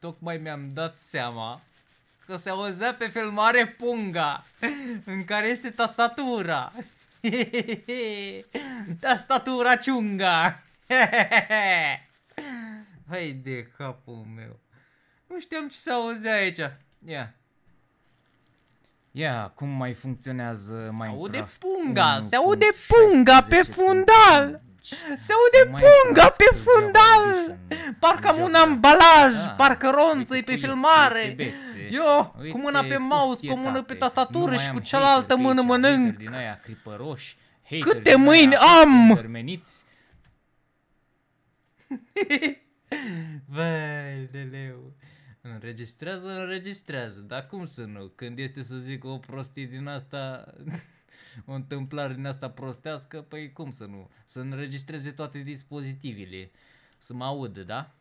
tocmai mi-am dat seama că se auzea pe filmare punga în care este tastatura. tastatura ciunga. Hai de capul meu. Nu știam ce se auzea aici. Ia. Yeah. Ia, cum mai funcționează se Minecraft? Aude punga, se aude punga pe fundal! Se aude punga pe fundal! parcă am un da. ambalaj, da, parcă ronțăi pe filmare. Bețe, Eu, uite, cu mâna pe mouse, cu mână pe tastatură și cu cealaltă mână mănânc. Din aia, cripăroși, Câte mâini am! Termeniți. de leu. Înregistrează, înregistrează, dar cum să nu? Când este să zic o prostie din asta, o întâmplare din asta prostească, păi cum să nu? Să înregistreze toate dispozitivele, să mă audă, da?